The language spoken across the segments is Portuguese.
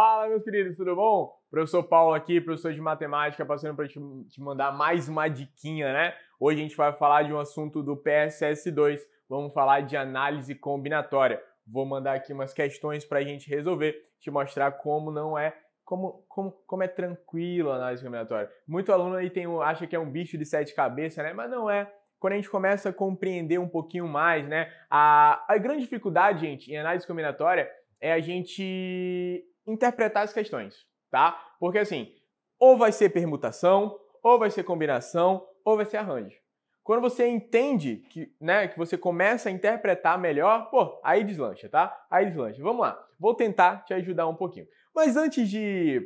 Fala, meus queridos, tudo bom? Professor Paulo aqui, professor de matemática, passando para te, te mandar mais uma diquinha, né? Hoje a gente vai falar de um assunto do PSS2, vamos falar de análise combinatória. Vou mandar aqui umas questões para a gente resolver, te mostrar como não é como, como, como é tranquilo a análise combinatória. Muito aluno aí tem, acha que é um bicho de sete cabeças, né? Mas não é. Quando a gente começa a compreender um pouquinho mais, né? A, a grande dificuldade, gente, em análise combinatória é a gente interpretar as questões, tá? Porque assim, ou vai ser permutação, ou vai ser combinação, ou vai ser arranjo. Quando você entende que, né, que você começa a interpretar melhor, pô, aí deslancha, tá? Aí deslancha. Vamos lá. Vou tentar te ajudar um pouquinho. Mas antes de,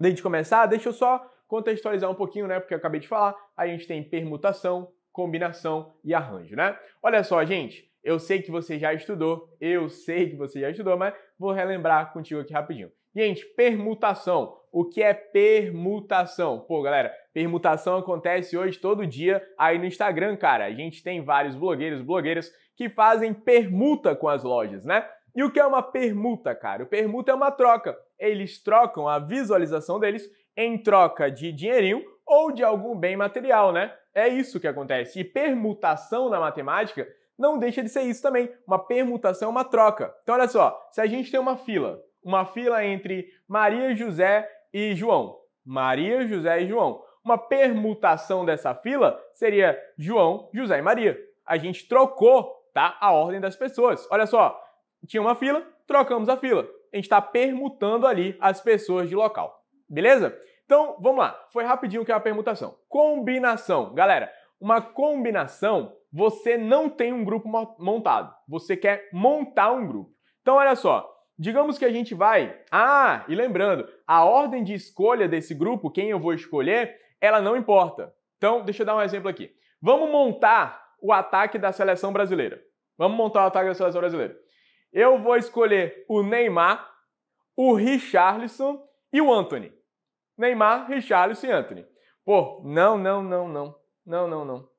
de a gente começar, deixa eu só contextualizar um pouquinho, né? Porque eu acabei de falar. A gente tem permutação, combinação e arranjo, né? Olha só, gente. Eu sei que você já estudou, eu sei que você já estudou, mas vou relembrar contigo aqui rapidinho. Gente, permutação. O que é permutação? Pô, galera, permutação acontece hoje todo dia aí no Instagram, cara. A gente tem vários blogueiros, blogueiras que fazem permuta com as lojas, né? E o que é uma permuta, cara? O permuta é uma troca. Eles trocam a visualização deles em troca de dinheirinho ou de algum bem material, né? É isso que acontece. E permutação na matemática não deixa de ser isso também. Uma permutação é uma troca. Então, olha só, se a gente tem uma fila, uma fila entre Maria, José e João. Maria, José e João. Uma permutação dessa fila seria João, José e Maria. A gente trocou, tá? A ordem das pessoas. Olha só, tinha uma fila, trocamos a fila. A gente está permutando ali as pessoas de local. Beleza? Então, vamos lá. Foi rapidinho que é a permutação. Combinação. Galera, uma combinação você não tem um grupo montado. Você quer montar um grupo. Então, olha só. Digamos que a gente vai. Ah, e lembrando, a ordem de escolha desse grupo, quem eu vou escolher, ela não importa. Então, deixa eu dar um exemplo aqui. Vamos montar o ataque da seleção brasileira. Vamos montar o ataque da seleção brasileira. Eu vou escolher o Neymar, o Richarlison e o Anthony. Neymar, Richarlison e Anthony. Pô, não, não, não, não. Não, não, não.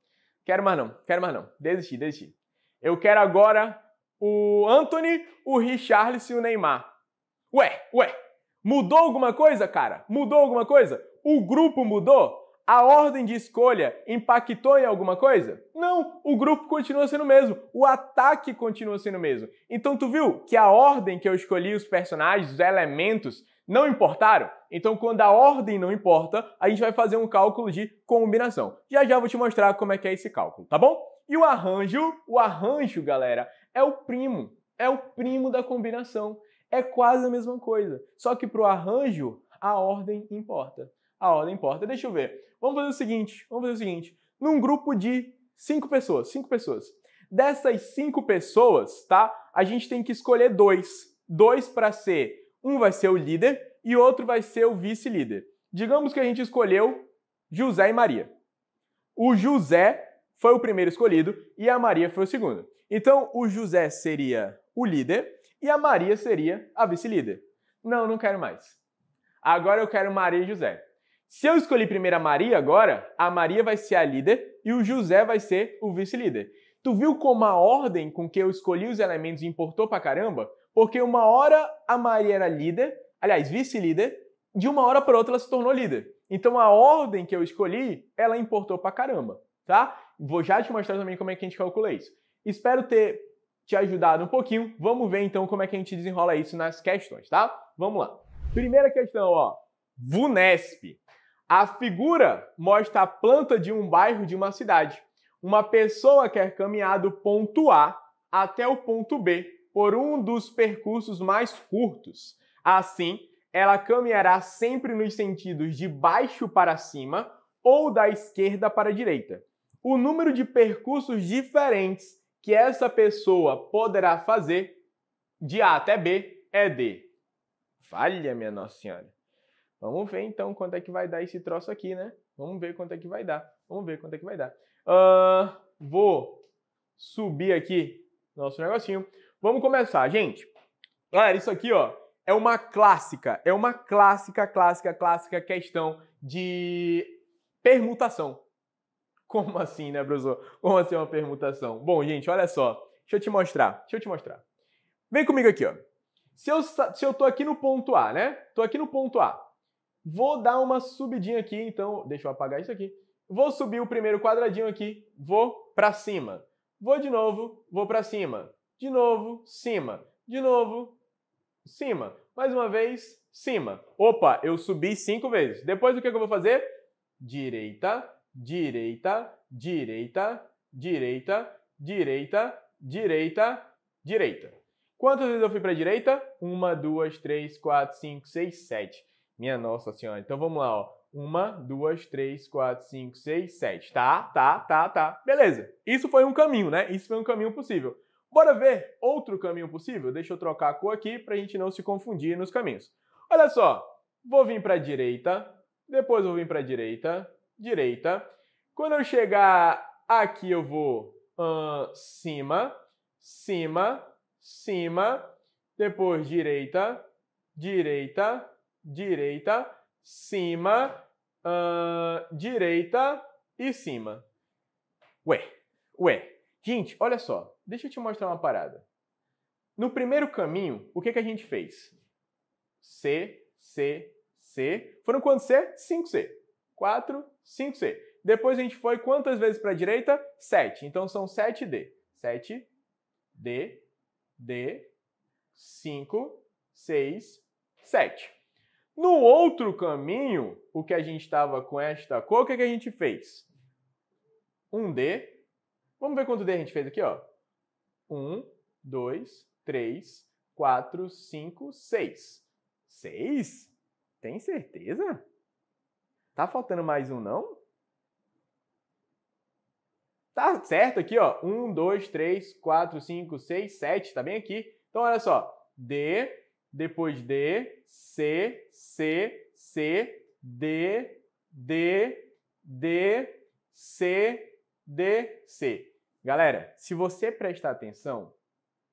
Quero mais não, quero mais não. Desisti, desisti. Eu quero agora o Anthony, o Richarlison e o Neymar. Ué, ué, mudou alguma coisa, cara? Mudou alguma coisa? O grupo mudou? A ordem de escolha impactou em alguma coisa? Não, o grupo continua sendo o mesmo, o ataque continua sendo o mesmo. Então tu viu que a ordem que eu escolhi os personagens, os elementos, não importaram? Então, quando a ordem não importa, a gente vai fazer um cálculo de combinação. Já já vou te mostrar como é que é esse cálculo, tá bom? E o arranjo, o arranjo, galera, é o primo, é o primo da combinação. É quase a mesma coisa, só que para o arranjo a ordem importa. A ordem importa. Deixa eu ver. Vamos fazer o seguinte, vamos fazer o seguinte. Num grupo de cinco pessoas, cinco pessoas. Dessas cinco pessoas, tá? A gente tem que escolher dois, dois para ser um vai ser o líder e outro vai ser o vice-líder. Digamos que a gente escolheu José e Maria. O José foi o primeiro escolhido e a Maria foi o segundo. Então, o José seria o líder e a Maria seria a vice-líder. Não, não quero mais. Agora eu quero Maria e José. Se eu escolhi primeiro a Maria agora, a Maria vai ser a líder e o José vai ser o vice-líder. Tu viu como a ordem com que eu escolhi os elementos importou pra caramba? Porque uma hora a Maria era líder, aliás, vice-líder, de uma hora para outra ela se tornou líder. Então a ordem que eu escolhi, ela importou pra caramba, tá? Vou já te mostrar também como é que a gente calcula isso. Espero ter te ajudado um pouquinho. Vamos ver então como é que a gente desenrola isso nas questões, tá? Vamos lá. Primeira questão, ó. VUNESP. A figura mostra a planta de um bairro de uma cidade. Uma pessoa quer caminhar do ponto A até o ponto B por um dos percursos mais curtos. Assim, ela caminhará sempre nos sentidos de baixo para cima ou da esquerda para a direita. O número de percursos diferentes que essa pessoa poderá fazer de A até B é D. Falha, minha Nossa Senhora. Vamos ver então quanto é que vai dar esse troço aqui, né? Vamos ver quanto é que vai dar. Vamos ver quanto é que vai dar. Uh, vou subir aqui nosso negocinho. Vamos começar, gente. Galera, isso aqui, ó, é uma clássica, é uma clássica, clássica, clássica questão de permutação. Como assim, né, professor? Como assim uma permutação? Bom, gente, olha só. Deixa eu te mostrar, deixa eu te mostrar. Vem comigo aqui, ó. Se eu, se eu tô aqui no ponto A, né? Tô aqui no ponto A. Vou dar uma subidinha aqui, então, deixa eu apagar isso aqui. Vou subir o primeiro quadradinho aqui, vou para cima. Vou de novo, vou para cima. De novo, cima. De novo, cima. Mais uma vez, cima. Opa, eu subi cinco vezes. Depois o que eu vou fazer? Direita, direita, direita, direita, direita, direita, direita. Quantas vezes eu fui para a direita? Uma, duas, três, quatro, cinco, seis, sete. Minha nossa senhora. Então vamos lá, ó. Uma, duas, três, quatro, cinco, seis, sete. Tá, tá, tá, tá. Beleza. Isso foi um caminho, né? Isso foi um caminho possível. Bora ver outro caminho possível? Deixa eu trocar a cor aqui para a gente não se confundir nos caminhos. Olha só, vou vir para a direita, depois vou vir para a direita, direita. Quando eu chegar aqui eu vou uh, cima, cima, cima, depois direita, direita, direita, cima, uh, direita e cima. Ué, ué. Gente, olha só, deixa eu te mostrar uma parada. No primeiro caminho, o que, que a gente fez? C, C, C. Foram quantos C? 5C. 4, 5C. Depois a gente foi quantas vezes para a direita? 7. Então são 7D. 7, D, D, 5, 6, 7. No outro caminho, o que a gente estava com esta cor, o que, que a gente fez? 1D, Vamos ver quanto D a gente fez aqui, ó. 1, 2, 3, 4, 5, 6. 6? Tem certeza? Tá faltando mais um, não? Tá certo aqui, ó. 1, 2, 3, 4, 5, 6, 7. Tá bem aqui. Então, olha só. D, depois D, C, C, C, D, D, D, C, D, C. Galera, se você prestar atenção,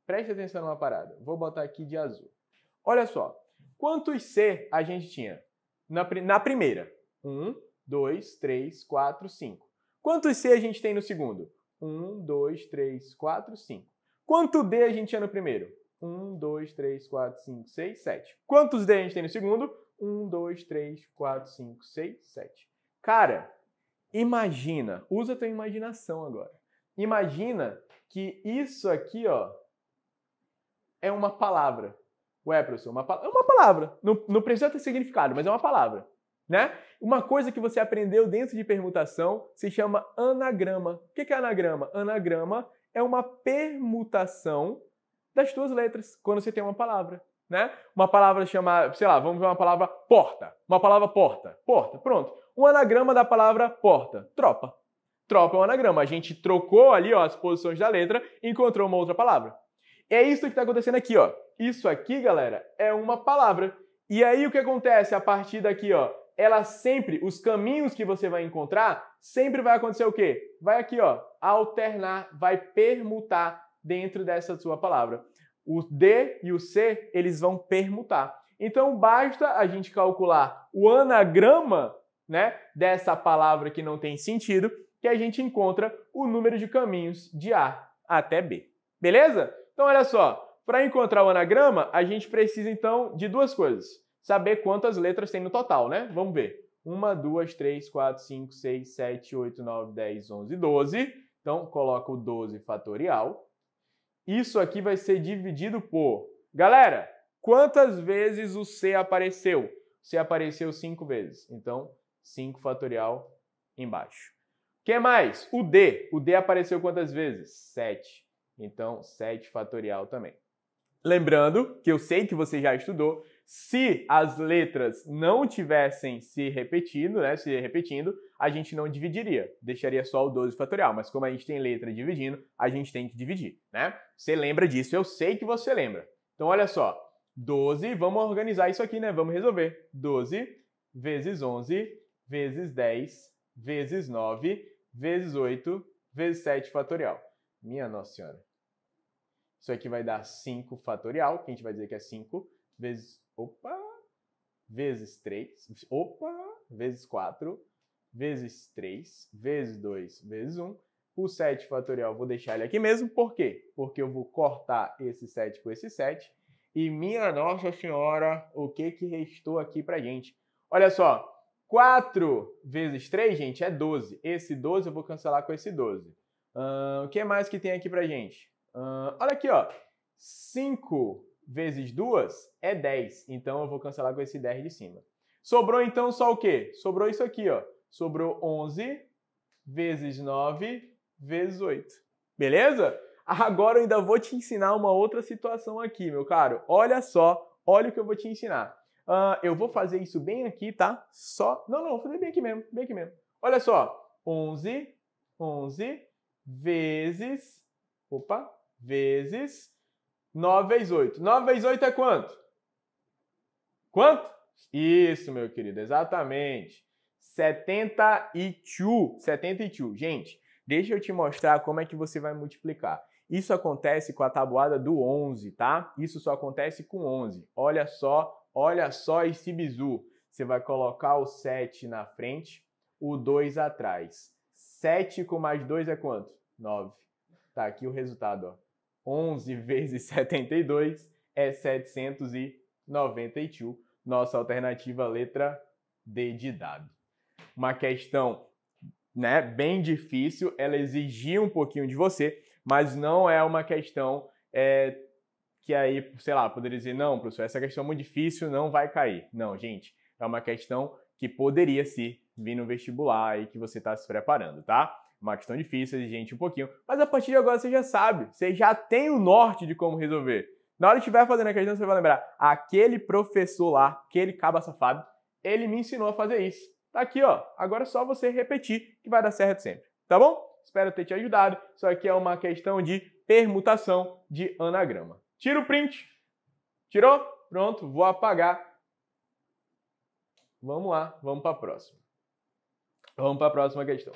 preste atenção numa parada. Vou botar aqui de azul. Olha só, quantos C a gente tinha? Na, na primeira. 1, 2, 3, 4, 5. Quantos C a gente tem no segundo? 1, 2, 3, 4, 5. Quanto D a gente tinha no primeiro? 1, 2, 3, 4, 5, 6, 7. Quantos D a gente tem no segundo? 1, 2, 3, 4, 5, 6, 7. Cara, imagina, usa a tua imaginação agora. Imagina que isso aqui, ó, é uma palavra. Ué, professor, uma, é uma palavra. Não, não precisa ter significado, mas é uma palavra. Né? Uma coisa que você aprendeu dentro de permutação se chama anagrama. O que é anagrama? Anagrama é uma permutação das duas letras quando você tem uma palavra. Né? Uma palavra chamada, sei lá, vamos ver uma palavra porta. Uma palavra porta. Porta, pronto. Um anagrama da palavra porta, tropa troca o anagrama. A gente trocou ali ó, as posições da letra e encontrou uma outra palavra. É isso que está acontecendo aqui, ó. Isso aqui, galera, é uma palavra. E aí o que acontece a partir daqui, ó? Ela sempre, os caminhos que você vai encontrar, sempre vai acontecer o quê? Vai aqui, ó, alternar, vai permutar dentro dessa sua palavra. O D e o C, eles vão permutar. Então basta a gente calcular o anagrama, né, dessa palavra que não tem sentido que a gente encontra o número de caminhos de A até B. Beleza? Então olha só, para encontrar o anagrama, a gente precisa então de duas coisas. Saber quantas letras tem no total, né? Vamos ver. 1, 2, 3, 4, 5, 6, 7, 8, 9, 10, 11, 12. Então coloca o 12 fatorial. Isso aqui vai ser dividido por... Galera, quantas vezes o C apareceu? O C apareceu 5 vezes. Então, 5 fatorial embaixo que mais? O D. O D apareceu quantas vezes? 7. Então, 7 fatorial também. Lembrando que eu sei que você já estudou, se as letras não tivessem se repetindo, né, se repetindo, a gente não dividiria, deixaria só o 12 fatorial, mas como a gente tem letra dividindo, a gente tem que dividir, né? Você lembra disso, eu sei que você lembra. Então olha só, 12, vamos organizar isso aqui, né? Vamos resolver. 12 vezes 11 vezes 10 vezes 9 vezes 8 vezes 7 fatorial. Minha nossa senhora. Isso aqui vai dar 5 fatorial, que a gente vai dizer que é 5 vezes, opa, vezes 3, opa, vezes 4, vezes 3, vezes 2, vezes 1. O 7 fatorial vou deixar ele aqui mesmo, por quê? Porque eu vou cortar esse 7 com esse 7. E minha nossa senhora, o que que restou aqui pra gente? Olha só, 4 vezes 3, gente, é 12. Esse 12 eu vou cancelar com esse 12. Uh, o que mais que tem aqui pra gente? Uh, olha aqui, ó. 5 vezes 2 é 10. Então eu vou cancelar com esse 10 de cima. Sobrou então só o quê? Sobrou isso aqui, ó. Sobrou 11 vezes 9 vezes 8. Beleza? Agora eu ainda vou te ensinar uma outra situação aqui, meu caro. Olha só, olha o que eu vou te ensinar. Uh, eu vou fazer isso bem aqui, tá? Só. Não, não, vou fazer bem aqui mesmo, bem aqui mesmo. Olha só. 11, 11 vezes. Opa, vezes 9 vezes 8. 9 vezes 8 é quanto? Quanto? Isso, meu querido, exatamente. 72. 72. Gente, deixa eu te mostrar como é que você vai multiplicar. Isso acontece com a tabuada do 11, tá? Isso só acontece com 11. Olha só Olha só esse bizu. Você vai colocar o 7 na frente, o 2 atrás. 7 com mais 2 é quanto? 9. Tá aqui o resultado, ó. 11 vezes 72 é 791. Nossa alternativa letra D de dado. Uma questão, né, bem difícil, ela exigia um pouquinho de você, mas não é uma questão é, que aí, sei lá, poderia dizer, não, professor, essa questão é muito difícil, não vai cair. Não, gente, é uma questão que poderia se vir no vestibular e que você está se preparando, tá? Uma questão difícil, exigente um pouquinho. Mas a partir de agora você já sabe, você já tem o norte de como resolver. Na hora que estiver fazendo a questão, você vai lembrar, aquele professor lá, aquele caba safado, ele me ensinou a fazer isso. Tá aqui, ó. Agora é só você repetir que vai dar certo sempre, tá bom? Espero ter te ajudado. Isso aqui é uma questão de permutação de anagrama. Tira o print. Tirou? Pronto, vou apagar. Vamos lá, vamos para a próxima. Vamos para a próxima questão.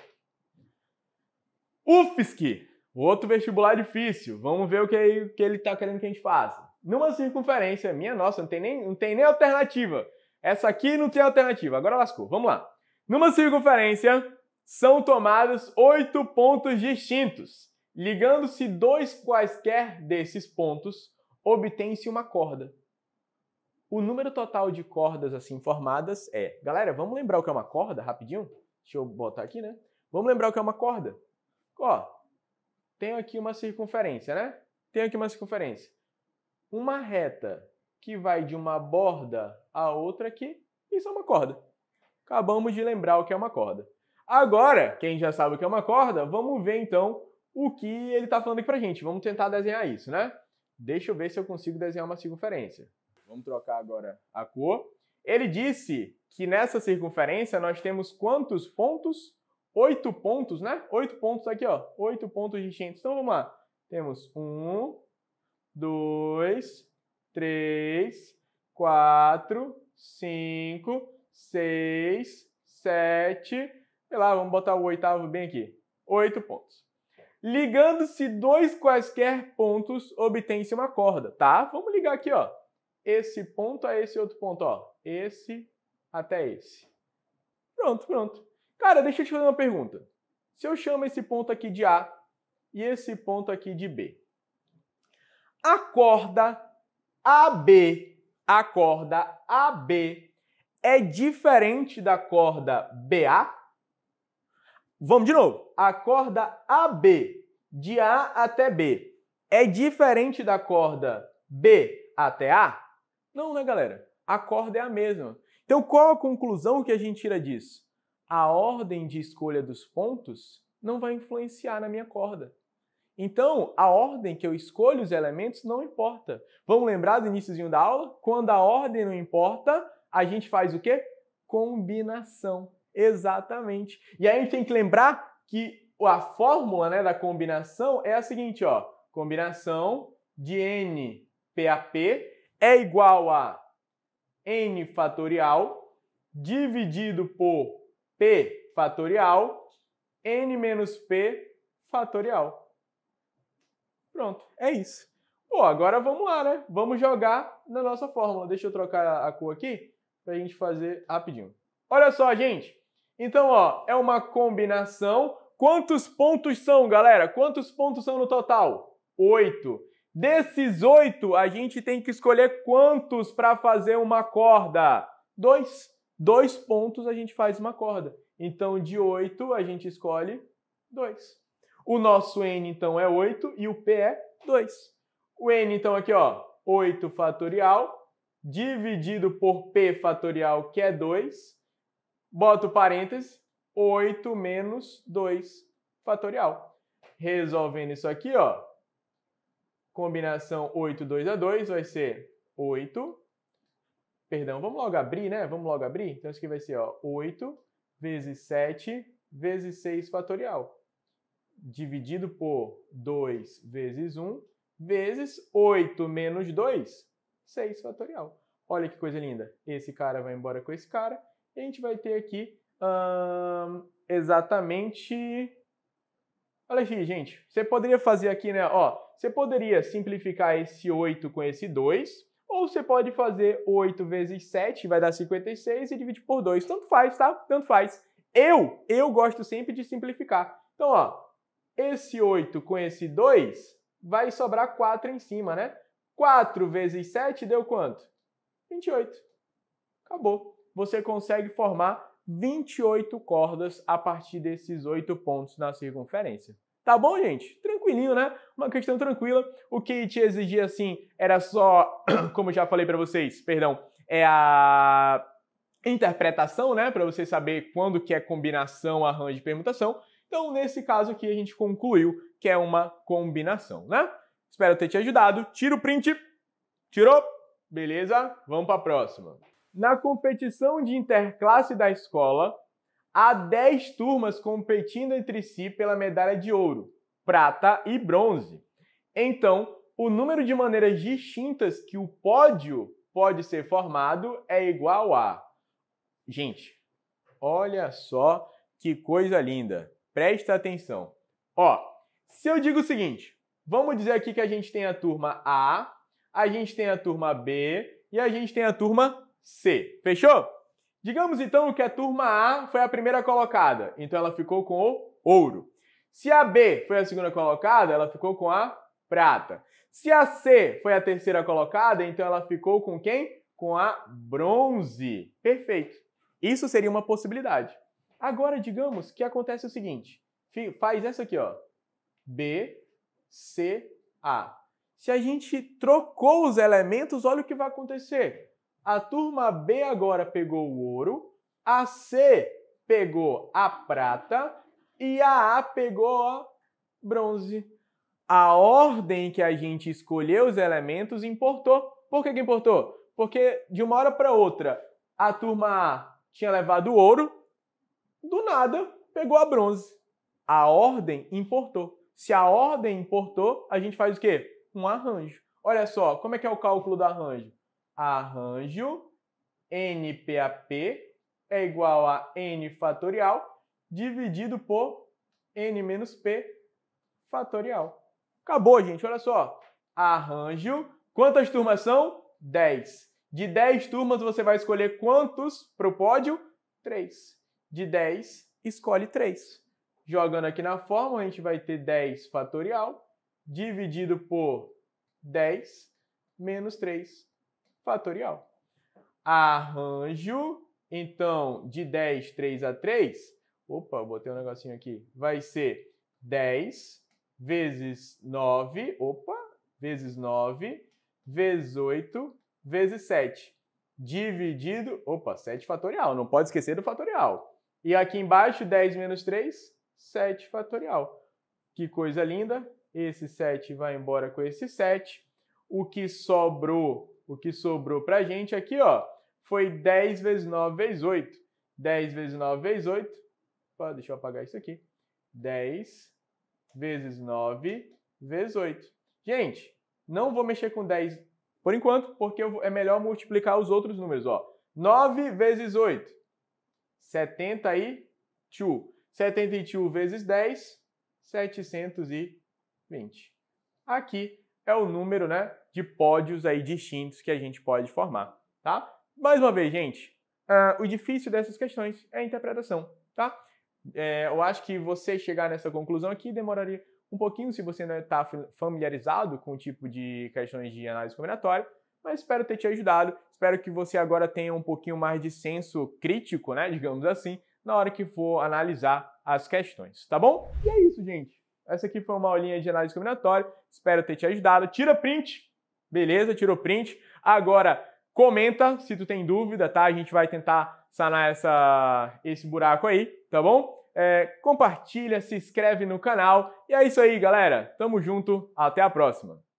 UFSC, outro vestibular difícil. Vamos ver o que, que ele está querendo que a gente faça. Numa circunferência, minha nossa, não tem nem, não tem nem alternativa. Essa aqui não tem alternativa. Agora lascou. Vamos lá. Numa circunferência, são tomados oito pontos distintos, ligando-se dois quaisquer desses pontos obtém-se uma corda. O número total de cordas assim formadas é. Galera, vamos lembrar o que é uma corda rapidinho? Deixa eu botar aqui, né? Vamos lembrar o que é uma corda. Ó, tenho aqui uma circunferência, né? Tenho aqui uma circunferência. Uma reta que vai de uma borda à outra aqui, isso é uma corda. Acabamos de lembrar o que é uma corda. Agora, quem já sabe o que é uma corda, vamos ver então o que ele está falando aqui pra gente. Vamos tentar desenhar isso, né? Deixa eu ver se eu consigo desenhar uma circunferência. Vamos trocar agora a cor. Ele disse que nessa circunferência nós temos quantos pontos? Oito pontos, né? Oito pontos aqui, ó. Oito pontos distintos. Então vamos lá. Temos um, dois, três, quatro, cinco, seis, sete. Sei lá, vamos botar o oitavo bem aqui. Oito pontos. Ligando-se dois quaisquer pontos, obtém-se uma corda, tá? Vamos ligar aqui, ó. Esse ponto a esse outro ponto, ó. Esse até esse. Pronto, pronto. Cara, deixa eu te fazer uma pergunta. Se eu chamo esse ponto aqui de A e esse ponto aqui de B, a corda AB, a corda AB é diferente da corda BA? Vamos de novo. A corda AB, de A até B, é diferente da corda B até A? Não, né, galera? A corda é a mesma. Então, qual a conclusão que a gente tira disso? A ordem de escolha dos pontos não vai influenciar na minha corda. Então, a ordem que eu escolho os elementos não importa. Vamos lembrar do iníciozinho da aula? Quando a ordem não importa, a gente faz o quê? Combinação. Exatamente. E aí a gente tem que lembrar que a fórmula né, da combinação é a seguinte, ó. Combinação de n PAP é igual a n fatorial dividido por p fatorial n menos p fatorial. Pronto, é isso. Pô, agora vamos lá, né? Vamos jogar na nossa fórmula. Deixa eu trocar a cor aqui para a gente fazer rapidinho. Olha só, gente. Então, ó, é uma combinação. Quantos pontos são, galera? Quantos pontos são no total? Oito. Desses oito, a gente tem que escolher quantos para fazer uma corda? Dois. Dois pontos a gente faz uma corda. Então, de oito, a gente escolhe dois. O nosso n, então, é 8 e o p é 2. O n, então, aqui, ó, 8 fatorial dividido por p fatorial, que é 2, boto parênteses, 8 menos 2 fatorial. Resolvendo isso aqui, ó, combinação 8, 2 a 2 vai ser 8. Perdão, vamos logo abrir, né? Vamos logo abrir? Então isso aqui vai ser ó, 8 vezes 7 vezes 6 fatorial. Dividido por 2 vezes 1 vezes 8 menos 2, 6 fatorial. Olha que coisa linda. Esse cara vai embora com esse cara e a gente vai ter aqui hum, exatamente. Olha aqui, gente. Você poderia fazer aqui, né? Ó, você poderia simplificar esse 8 com esse 2. Ou você pode fazer 8 vezes 7, vai dar 56, e divide por 2. Tanto faz, tá? Tanto faz. Eu, eu gosto sempre de simplificar. Então, ó, esse 8 com esse 2 vai sobrar 4 em cima, né? 4 vezes 7 deu quanto? 28. Acabou você consegue formar 28 cordas a partir desses oito pontos na circunferência. Tá bom, gente? Tranquilinho, né? Uma questão tranquila. O que te exigia, assim, era só, como já falei para vocês, perdão, é a interpretação, né? Para você saber quando que é combinação, arranjo e permutação. Então, nesse caso aqui, a gente concluiu que é uma combinação, né? Espero ter te ajudado. Tira o print. Tirou? Beleza? Vamos para a próxima. Na competição de interclasse da escola, há 10 turmas competindo entre si pela medalha de ouro, prata e bronze. Então, o número de maneiras distintas que o pódio pode ser formado é igual a. Gente, olha só que coisa linda. Presta atenção. Ó, se eu digo o seguinte, vamos dizer aqui que a gente tem a turma A, a gente tem a turma B e a gente tem a turma C. Fechou? Digamos então que a turma A foi a primeira colocada, então ela ficou com o ouro. Se a B foi a segunda colocada, ela ficou com a prata. Se a C foi a terceira colocada, então ela ficou com quem? Com a bronze. Perfeito. Isso seria uma possibilidade. Agora, digamos que acontece o seguinte: faz essa aqui, ó. B, C, A. Se a gente trocou os elementos, olha o que vai acontecer. A turma B agora pegou o ouro, a C pegou a prata e a A pegou a bronze. A ordem que a gente escolheu os elementos importou. Por que, que importou? Porque de uma hora para outra a turma A tinha levado o ouro, do nada pegou a bronze. A ordem importou. Se a ordem importou, a gente faz o quê? Um arranjo. Olha só, como é que é o cálculo do arranjo? arranjo NPAP é igual a n fatorial dividido por n menos p fatorial. Acabou, gente. Olha só. Arranjo. Quantas turmas são? 10. De 10 turmas, você vai escolher quantos para o pódio? 3. De 10, escolhe 3. Jogando aqui na fórmula, a gente vai ter 10 fatorial dividido por 10 menos 3 fatorial. Arranjo, então, de 10, 3 a 3, opa, botei um negocinho aqui, vai ser 10 vezes 9, opa, vezes 9, vezes 8, vezes 7, dividido, opa, 7 fatorial, não pode esquecer do fatorial. E aqui embaixo, 10 menos 3, 7 fatorial. Que coisa linda, esse 7 vai embora com esse 7. O que sobrou o que sobrou para a gente aqui ó, foi 10 vezes 9 vezes 8. 10 vezes 9 vezes 8. Opa, deixa eu apagar isso aqui. 10 vezes 9 vezes 8. Gente, não vou mexer com 10 por enquanto, porque é melhor multiplicar os outros números. Ó. 9 vezes 8, 72. 72 vezes 10, 720. Aqui é o número né, de pódios aí distintos que a gente pode formar, tá? Mais uma vez, gente, uh, o difícil dessas questões é a interpretação, tá? É, eu acho que você chegar nessa conclusão aqui demoraria um pouquinho se você não está familiarizado com o tipo de questões de análise combinatória, mas espero ter te ajudado. Espero que você agora tenha um pouquinho mais de senso crítico, né, digamos assim, na hora que for analisar as questões, tá bom? E é isso, gente essa aqui foi uma aulinha de análise combinatória. Espero ter te ajudado. Tira print. Beleza, tirou print. Agora, comenta se tu tem dúvida, tá? A gente vai tentar sanar essa, esse buraco aí, tá bom? É, compartilha, se inscreve no canal. E é isso aí, galera. Tamo junto. Até a próxima.